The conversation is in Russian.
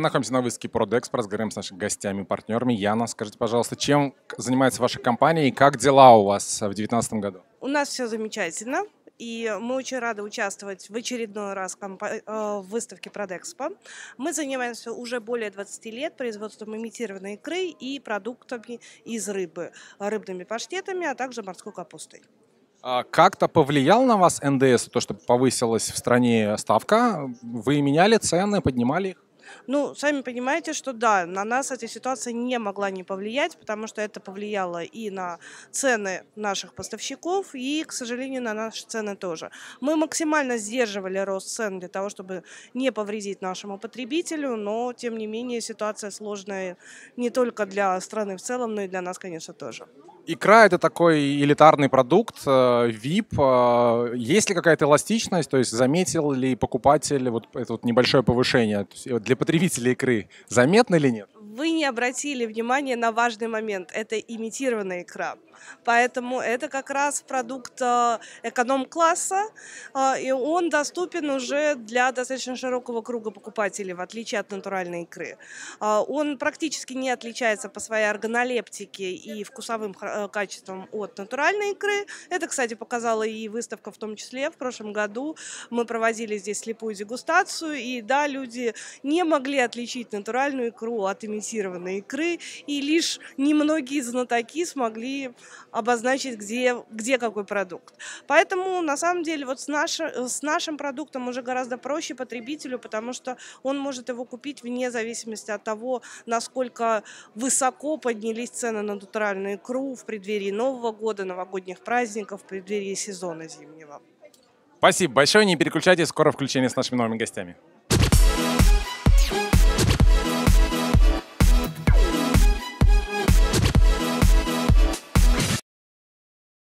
Мы находимся на выставке ProDex, разговариваем с нашими гостями, партнерами. Яна, скажите, пожалуйста, чем занимается ваша компания и как дела у вас в 2019 году? У нас все замечательно. И мы очень рады участвовать в очередной раз в э, выставке ProdExpo. Мы занимаемся уже более 20 лет производством имитированной икры и продуктами из рыбы, рыбными паштетами, а также морской капустой. А как-то повлиял на вас НДС, то, что повысилась в стране ставка? Вы меняли цены, поднимали их? Ну, сами понимаете, что да, на нас эта ситуация не могла не повлиять, потому что это повлияло и на цены наших поставщиков, и, к сожалению, на наши цены тоже. Мы максимально сдерживали рост цен для того, чтобы не повредить нашему потребителю, но, тем не менее, ситуация сложная не только для страны в целом, но и для нас, конечно, тоже. Икра — это такой элитарный продукт, э, VIP. Э, есть ли какая-то эластичность? То есть заметил ли покупатель вот это вот небольшое повышение? Э, для потребителей икры заметно или нет? вы не обратили внимания на важный момент. Это имитированная икра. Поэтому это как раз продукт э, эконом-класса, э, и он доступен уже для достаточно широкого круга покупателей, в отличие от натуральной икры. Э, он практически не отличается по своей органолептике и вкусовым качествам от натуральной икры. Это, кстати, показала и выставка в том числе в прошлом году. Мы проводили здесь слепую дегустацию, и да, люди не могли отличить натуральную икру от имитированной ферментированной икры, и лишь немногие знатоки смогли обозначить, где, где какой продукт. Поэтому, на самом деле, вот с, наш, с нашим продуктом уже гораздо проще потребителю, потому что он может его купить вне зависимости от того, насколько высоко поднялись цены на натуральную икру в преддверии Нового года, новогодних праздников, в преддверии сезона зимнего. Спасибо большое. Не переключайтесь, скоро включение с нашими новыми гостями.